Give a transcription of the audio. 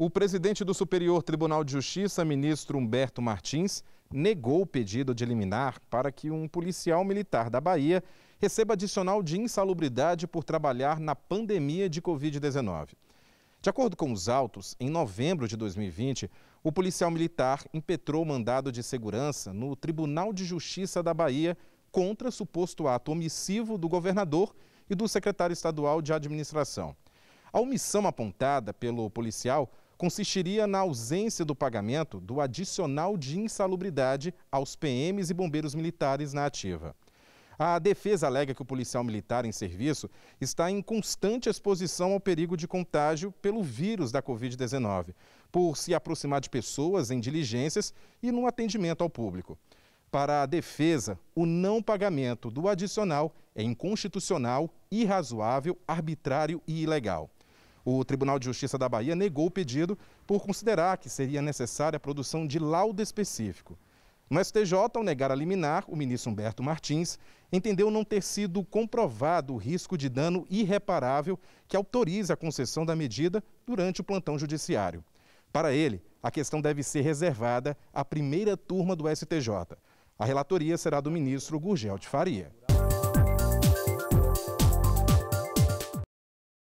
O presidente do Superior Tribunal de Justiça, ministro Humberto Martins, negou o pedido de liminar para que um policial militar da Bahia receba adicional de insalubridade por trabalhar na pandemia de Covid-19. De acordo com os autos, em novembro de 2020, o policial militar impetrou mandado de segurança no Tribunal de Justiça da Bahia contra suposto ato omissivo do governador e do secretário estadual de administração. A omissão apontada pelo policial consistiria na ausência do pagamento do adicional de insalubridade aos PMs e bombeiros militares na ativa. A defesa alega que o policial militar em serviço está em constante exposição ao perigo de contágio pelo vírus da Covid-19, por se aproximar de pessoas em diligências e no atendimento ao público. Para a defesa, o não pagamento do adicional é inconstitucional, irrazoável, arbitrário e ilegal. O Tribunal de Justiça da Bahia negou o pedido por considerar que seria necessária a produção de laudo específico. No STJ, ao negar a liminar, o ministro Humberto Martins entendeu não ter sido comprovado o risco de dano irreparável que autoriza a concessão da medida durante o plantão judiciário. Para ele, a questão deve ser reservada à primeira turma do STJ. A relatoria será do ministro Gurgel de Faria.